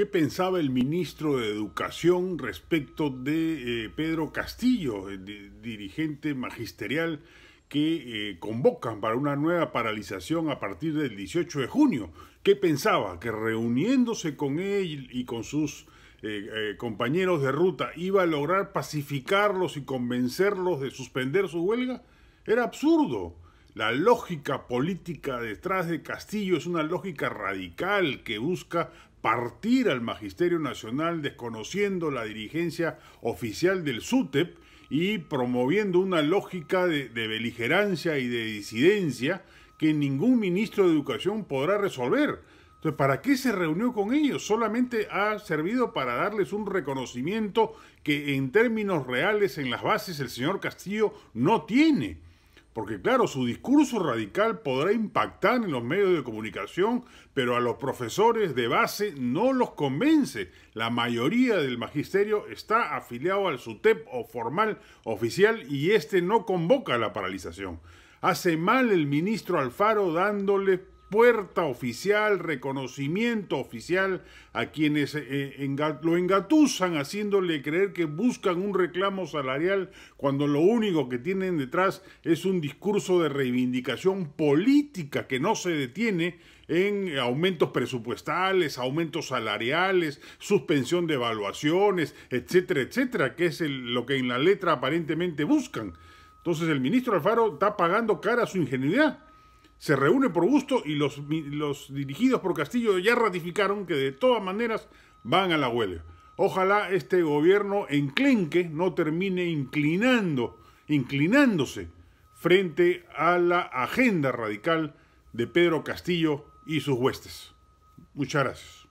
¿Qué pensaba el ministro de Educación respecto de eh, Pedro Castillo, el eh, dirigente magisterial que eh, convocan para una nueva paralización a partir del 18 de junio? ¿Qué pensaba? ¿Que reuniéndose con él y con sus compañeros de ruta iba a lograr pacificarlos y convencerlos de suspender su huelga? Era absurdo. La lógica política detrás de Castillo es una lógica radical que busca partir al Magisterio Nacional desconociendo la dirigencia oficial del SUTEP y promoviendo una lógica de, beligerancia y de disidencia que ningún ministro de Educación podrá resolver. Entonces, ¿para qué se reunió con ellos? Solamente ha servido para darles un reconocimiento que en términos reales en las bases el señor Castillo no tiene. Porque claro, su discurso radical podrá impactar en los medios de comunicación, pero a los profesores de base no los convence. La mayoría del magisterio está afiliado al SUTEP o formal oficial y este no convoca la paralización. Hace mal el ministro Alfaro dándole puerta oficial, reconocimiento oficial a quienes eh, lo engatusan haciéndole creer que buscan un reclamo salarial cuando lo único que tienen detrás es un discurso de reivindicación política que no se detiene en aumentos presupuestales, aumentos salariales, suspensión de evaluaciones, etcétera, etcétera, que es lo que en la letra aparentemente buscan. Entonces el ministro Alfaro está pagando cara a su ingenuidad se reúne por gusto y los, los dirigidos por Castillo ya ratificaron que de todas maneras van a la huelga. Ojalá este gobierno enclenque no termine inclinando, inclinándose frente a la agenda radical de Pedro Castillo y sus huestes. Muchas gracias.